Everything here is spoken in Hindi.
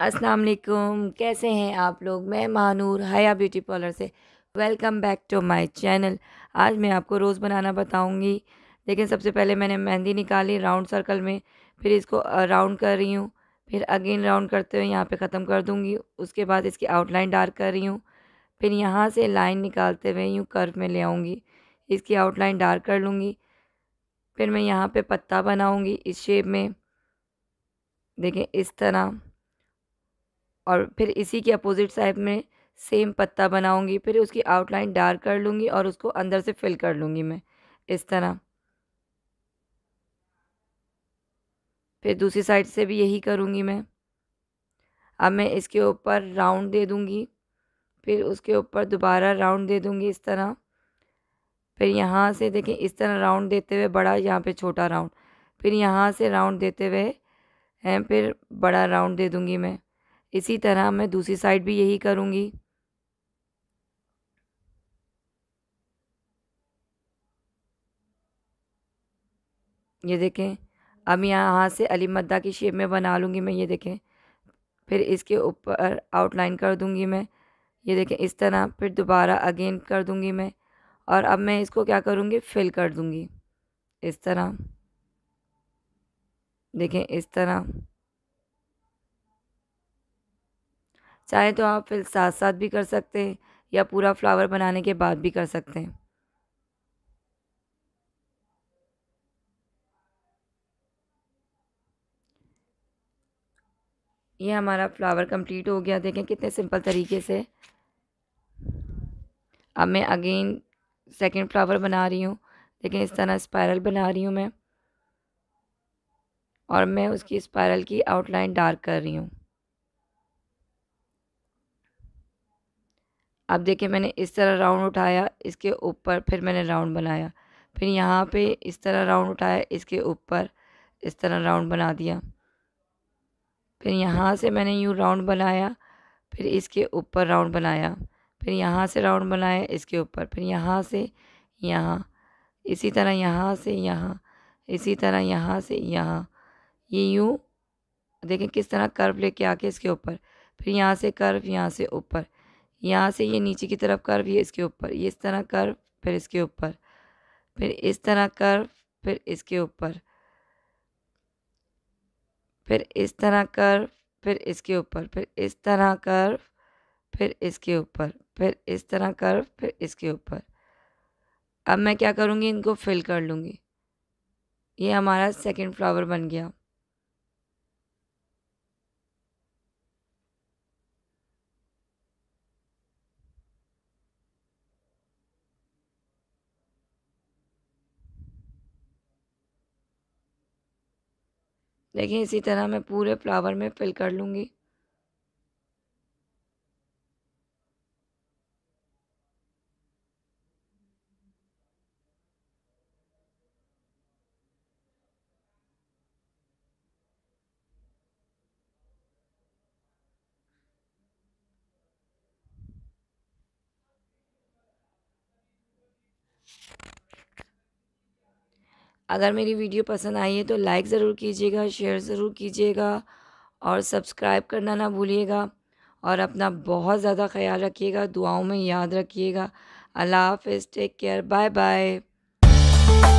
अस्सलाम वालेकुम कैसे हैं आप लोग मैं महानूर हया ब्यूटी पार्लर से welcome back to my channel आज मैं आपको रोज़ बनाना बताऊंगी लेकिन सबसे पहले मैंने मेहंदी निकाली राउंड सर्कल में फिर इसको राउंड कर रही हूँ फिर अगेन राउंड करते हुए यहाँ पे ख़त्म कर दूँगी उसके बाद इसकी आउटलाइन डार्क कर रही हूँ फिर यहाँ से लाइन निकालते हुए यूँ कर्व में ले आऊँगी इसकी आउटलाइन डार्क कर लूँगी फिर मैं यहाँ पर पत्ता बनाऊँगी इस शेप में देखें इस तरह और फिर इसी के अपोज़िट साइड में सेम पत्ता बनाऊंगी फिर उसकी आउटलाइन डार्क कर लूँगी और उसको अंदर से फिल कर लूँगी मैं इस तरह फिर दूसरी साइड से भी यही करूँगी मैं अब मैं इसके ऊपर राउंड दे दूँगी फिर उसके ऊपर दोबारा राउंड दे दूँगी इस तरह फिर यहाँ से देखें इस तरह राउंड देते हुए बड़ा यहाँ पे छोटा राउंड फिर यहाँ से राउंड देते हुए हैं फिर बड़ा राउंड दे दूँगी मैं इसी तरह मैं दूसरी साइड भी यही करूँगी ये देखें अब यहाँ हाथ से अली मद्दा की शेप में बना लूँगी मैं ये देखें फिर इसके ऊपर आउटलाइन कर दूँगी मैं ये देखें इस तरह फिर दोबारा अगेन कर दूँगी मैं और अब मैं इसको क्या करूँगी फिल कर दूँगी इस तरह देखें इस तरह चाहे तो आप फिर साथ साथ भी कर सकते हैं या पूरा फ्लावर बनाने के बाद भी कर सकते हैं ये हमारा फ्लावर कंप्लीट हो गया देखें कितने सिंपल तरीके से अब मैं अगेन सेकंड फ्लावर बना रही हूँ लेकिन इस तरह स्पायरल बना रही हूँ मैं और मैं उसकी स्पायरल की आउटलाइन डार्क कर रही हूँ अब देखिए मैंने इस तरह राउंड उठाया इसके ऊपर फिर मैंने राउंड बनाया फिर यहाँ पे इस तरह राउंड उठाया इसके ऊपर इस तरह राउंड बना दिया फिर यहाँ से मैंने यूँ राउंड बनाया फिर इसके ऊपर राउंड बनाया फिर यहाँ से राउंड बनाया इसके ऊपर फिर यहाँ से यहाँ इसी तरह यहाँ से यहाँ इसी तरह यहाँ से यहाँ ये यूँ देखें किस तरह कर्व लेके आके इसके ऊपर फिर यहाँ से कर्व यहाँ से ऊपर यहाँ से ये नीचे की तरफ कर्व ये इसके ऊपर ये इस तरह कर्व फिर इसके ऊपर फिर इस तरह कर्व फिर इसके ऊपर फिर इस तरह कर्व फिर इसके ऊपर फिर इस तरह कर्व फिर इसके ऊपर फिर इस तरह कर्व फिर इसके ऊपर अब मैं क्या करूँगी इनको फिल कर लूँगी ये हमारा सेकंड फ्लावर बन गया देखिए इसी तरह मैं पूरे फ्लावर में फिल कर लूँगी अगर मेरी वीडियो पसंद आई है तो लाइक ज़रूर कीजिएगा शेयर ज़रूर कीजिएगा और सब्सक्राइब करना ना भूलिएगा और अपना बहुत ज़्यादा ख्याल रखिएगा दुआओं में याद रखिएगा अल्लाह हाफ टेक केयर बाय बाय